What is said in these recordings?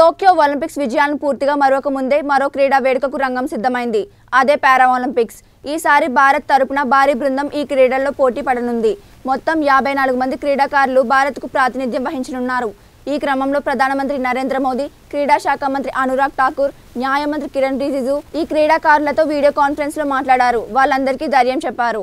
Tokyo Olympics విజయాలను పూర్తిగా మరొక ముందే మరో క్రీడా వేడుకకు రంగం సిద్ధమైంది అదే పారా ఒలింపిక్స్ ఈసారి భారత్ తరపున భారీ బృందం ఈ క్రీడల్లో పోటీ పడనుంది మొత్తం యాభై నాలుగు మంది క్రీడాకారులు భారత్కు ప్రాతినిధ్యం వహించనున్నారు ఈ క్రమంలో ప్రధానమంత్రి నరేంద్ర మోదీ క్రీడా శాఖ మంత్రి అనురాగ్ ఠాకూర్ న్యాయమంత్రి కిరణ్ రిజిజు ఈ క్రీడాకారులతో వీడియో కాన్ఫరెన్స్లో మాట్లాడారు వాళ్ళందరికీ ధైర్యం చెప్పారు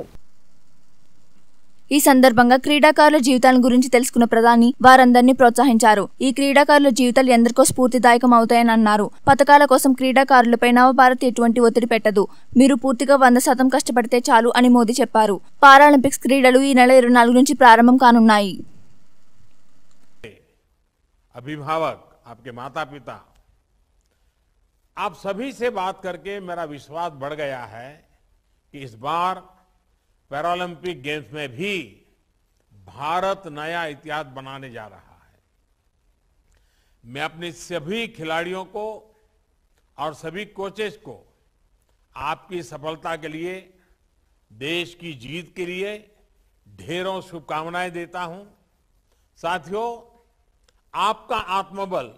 ఈ సందర్భంగా క్రీడాకారుల జీవితాల గురించి తెలుసుకున్న ప్రధాని వారందరినీ ప్రోత్సహించారు ఈ క్రీడాకారుల జీవితాలు ఎందరికో స్ఫూర్తిదాయకం అవుతాయని అన్నారు పథకాల కోసం క్రీడాకారులపై నవభారత్ ఎటువంటి ఒత్తిడి పెట్టదు మీరు పూర్తిగా వంద శాతం కష్టపడితే చాలు అని మోదీ చెప్పారు పారాలింపిక్స్ క్రీడలు ఈ నెల ఇరవై నాలుగు నుంచి ప్రారంభం కానున్నాయి आप सभी से बात करके मेरा विश्वास बढ़ गया है कि इस बार पैरालंपिक गेम्स में भी भारत नया इतिहास बनाने जा रहा है मैं अपने सभी खिलाड़ियों को और सभी कोचेस को आपकी सफलता के लिए देश की जीत के लिए ढेरों शुभकामनाएं देता हूं साथियों आपका आत्मबल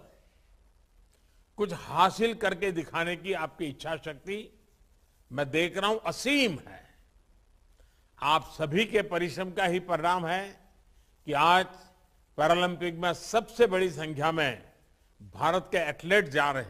कुछ हासिल करके दिखाने की आपकी इच्छा शक्ति मैं देख रहा हूं असीम है आप सभी के परिश्रम का ही परिणाम है कि आज पैरालंपिक में सबसे बड़ी संख्या में भारत के एथलीट जा रहे हैं